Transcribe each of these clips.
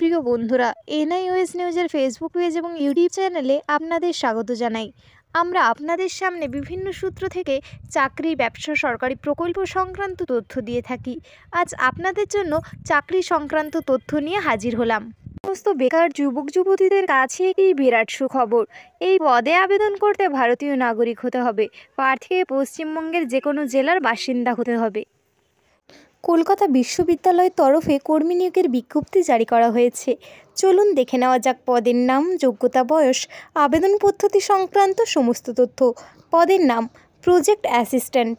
প্রিয় বন্ধুরা এনআইওএস নিউজের ফেসবুক পেজ এবং ইউটিউব চ্যানেলে আপনাদের স্বাগত জানাই আমরা আপনাদের সামনে বিভিন্ন সূত্র থেকে চাকরি ব্যবসা সরকারি প্রকল্প সংক্রান্ত তথ্য দিয়ে থাকি আজ আপনাদের জন্য চাকরি সংক্রান্ত তথ্য নিয়ে হাজির হলাম সমস্ত বেকার যুবক যুবতীদের কাছে একটি বিরাট সুখবর এই পদে আবেদন করতে ভারতীয় নাগরিক হতে হবে প্রার্থীকে পশ্চিমবঙ্গের যে কোনো জেলার বাসিন্দা হতে হবে কলকাতা বিশ্ববিদ্যালয়ের তরফে কর্মী নিয়োগের বিজ্ঞপ্তি জারি করা হয়েছে চলুন দেখে নেওয়া যাক পদের নাম যোগ্যতা বয়স আবেদন পদ্ধতি সংক্রান্ত সমস্ত তথ্য পদের নাম প্রজেক্ট অ্যাসিস্ট্যান্ট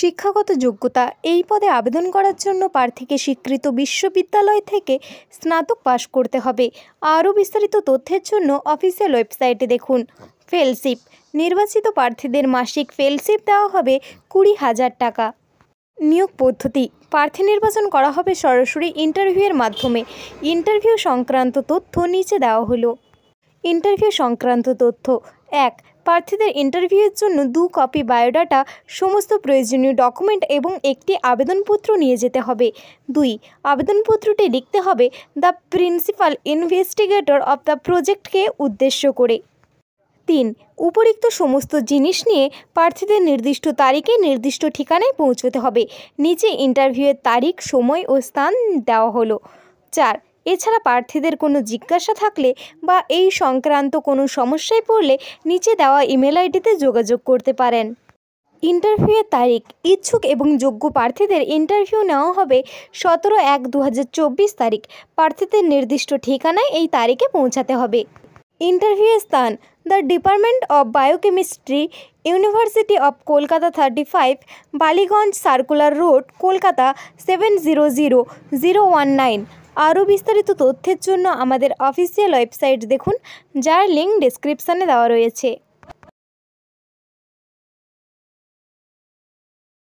শিক্ষাগত যোগ্যতা এই পদে আবেদন করার জন্য প্রার্থীকে স্বীকৃত বিশ্ববিদ্যালয় থেকে স্নাতক পাশ করতে হবে আরও বিস্তারিত তথ্যের জন্য অফিসিয়াল ওয়েবসাইটে দেখুন ফেলশিপ নির্বাচিত প্রার্থীদের মাসিক ফেলশিপ দেওয়া হবে কুড়ি হাজার টাকা নিয়োগ পদ্ধতি প্রার্থী নির্বাচন করা হবে সরাসরি ইন্টারভিউয়ের মাধ্যমে ইন্টারভিউ সংক্রান্ত তথ্য নিচে দেওয়া হলো ইন্টারভিউ সংক্রান্ত তথ্য এক প্রার্থীদের ইন্টারভিউয়ের জন্য দু কপি বায়োডাটা সমস্ত প্রয়োজনীয় ডকুমেন্ট এবং একটি আবেদনপত্র নিয়ে যেতে হবে দুই আবেদনপত্রটি লিখতে হবে the principal investigator of the প্রজেক্টকে উদ্দেশ্য করে তিন উপরিক্ত সমস্ত জিনিস নিয়ে প্রার্থীদের নির্দিষ্ট তারিখে নির্দিষ্ট ঠিকানায় পৌঁছতে হবে নিচে ইন্টারভিউয়ের তারিখ সময় ও স্থান দেওয়া হলো চার এছাড়া প্রার্থীদের কোনো জিজ্ঞাসা থাকলে বা এই সংক্রান্ত কোনো সমস্যায় পড়লে নিচে দেওয়া ইমেল আইডিতে যোগাযোগ করতে পারেন ইন্টারভিউয়ের তারিখ ইচ্ছুক এবং যোগ্য প্রার্থীদের ইন্টারভিউ নেওয়া হবে সতেরো এক দু তারিখ প্রার্থীদের নির্দিষ্ট ঠিকানায় এই তারিখে পৌঁছাতে হবে ইন্টারভিউয়ের স্থান the department of biochemistry university of Kolkata thirty five Ballygunge circular road Kolkata seven zero zero zero one nine আরও বিস্তারিত তথ্যের জন্য আমাদের অফিসিয়াল ওয়েবসাইট দেখুন যার লিঙ্ক ডিসক্রিপশানে দেওয়া রয়েছে